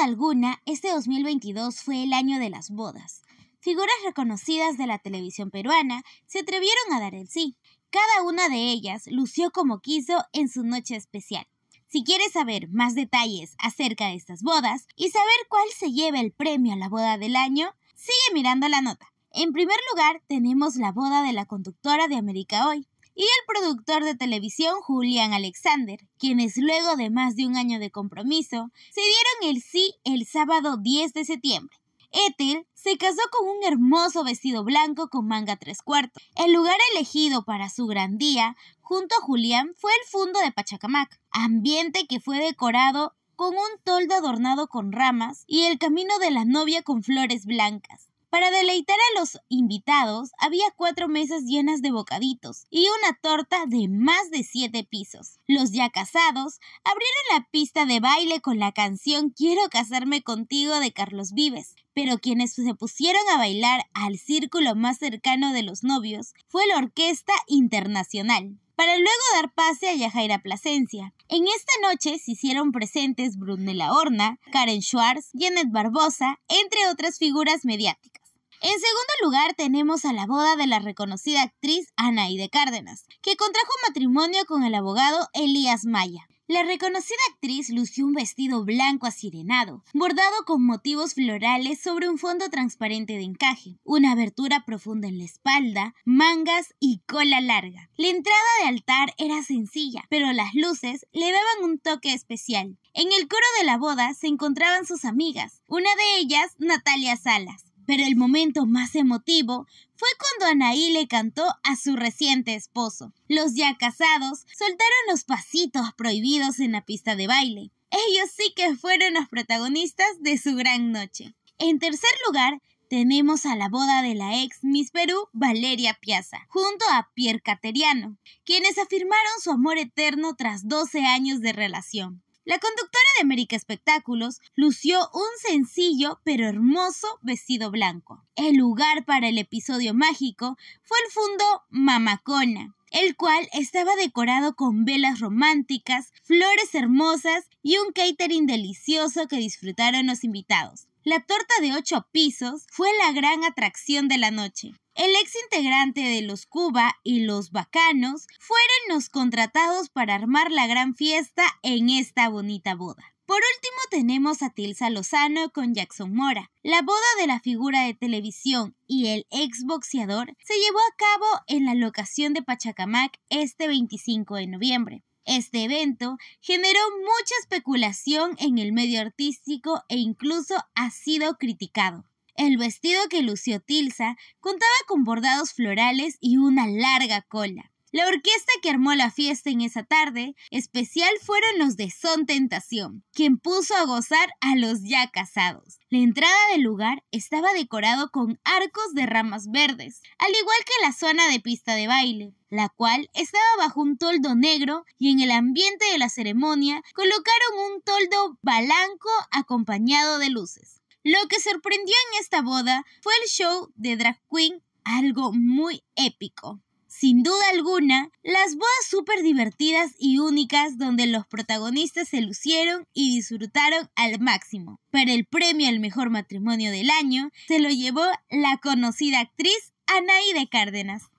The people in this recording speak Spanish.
alguna, este 2022 fue el año de las bodas. Figuras reconocidas de la televisión peruana se atrevieron a dar el sí. Cada una de ellas lució como quiso en su noche especial. Si quieres saber más detalles acerca de estas bodas y saber cuál se lleva el premio a la boda del año, sigue mirando la nota. En primer lugar tenemos la boda de la conductora de América Hoy, y el productor de televisión Julián Alexander, quienes luego de más de un año de compromiso, se dieron el sí el sábado 10 de septiembre. Ethel se casó con un hermoso vestido blanco con manga tres cuartos. El lugar elegido para su gran día, junto a Julián, fue el fundo de Pachacamac, ambiente que fue decorado con un toldo adornado con ramas y el camino de la novia con flores blancas. Para deleitar a los invitados había cuatro mesas llenas de bocaditos y una torta de más de siete pisos. Los ya casados abrieron la pista de baile con la canción Quiero casarme contigo de Carlos Vives, pero quienes se pusieron a bailar al círculo más cercano de los novios fue la Orquesta Internacional para luego dar pase a Yajaira Plasencia. En esta noche se hicieron presentes Brunella Horna, Karen Schwartz, Janet Barbosa, entre otras figuras mediáticas. En segundo lugar tenemos a la boda de la reconocida actriz Anaide Cárdenas, que contrajo matrimonio con el abogado Elías Maya. La reconocida actriz lució un vestido blanco asirenado, bordado con motivos florales sobre un fondo transparente de encaje, una abertura profunda en la espalda, mangas y cola larga. La entrada de altar era sencilla, pero las luces le daban un toque especial. En el coro de la boda se encontraban sus amigas, una de ellas Natalia Salas, pero el momento más emotivo fue cuando Anaí le cantó a su reciente esposo. Los ya casados soltaron los pasitos prohibidos en la pista de baile. Ellos sí que fueron los protagonistas de su gran noche. En tercer lugar, tenemos a la boda de la ex Miss Perú Valeria Piazza, junto a Pierre Cateriano, quienes afirmaron su amor eterno tras 12 años de relación. La conductora de América Espectáculos lució un sencillo pero hermoso vestido blanco. El lugar para el episodio mágico fue el fundo Mamacona, el cual estaba decorado con velas románticas, flores hermosas y un catering delicioso que disfrutaron los invitados. La torta de ocho pisos fue la gran atracción de la noche. El ex integrante de los Cuba y los Bacanos fueron los contratados para armar la gran fiesta en esta bonita boda. Por último tenemos a Tilsa Lozano con Jackson Mora. La boda de la figura de televisión y el ex boxeador se llevó a cabo en la locación de Pachacamac este 25 de noviembre. Este evento generó mucha especulación en el medio artístico e incluso ha sido criticado. El vestido que lució Tilsa contaba con bordados florales y una larga cola. La orquesta que armó la fiesta en esa tarde especial fueron los de Son Tentación, quien puso a gozar a los ya casados. La entrada del lugar estaba decorado con arcos de ramas verdes, al igual que la zona de pista de baile, la cual estaba bajo un toldo negro y en el ambiente de la ceremonia colocaron un toldo balanco acompañado de luces. Lo que sorprendió en esta boda fue el show de drag queen, algo muy épico. Sin duda alguna, las bodas súper divertidas y únicas donde los protagonistas se lucieron y disfrutaron al máximo. Pero el premio al mejor matrimonio del año se lo llevó la conocida actriz Anaí de Cárdenas.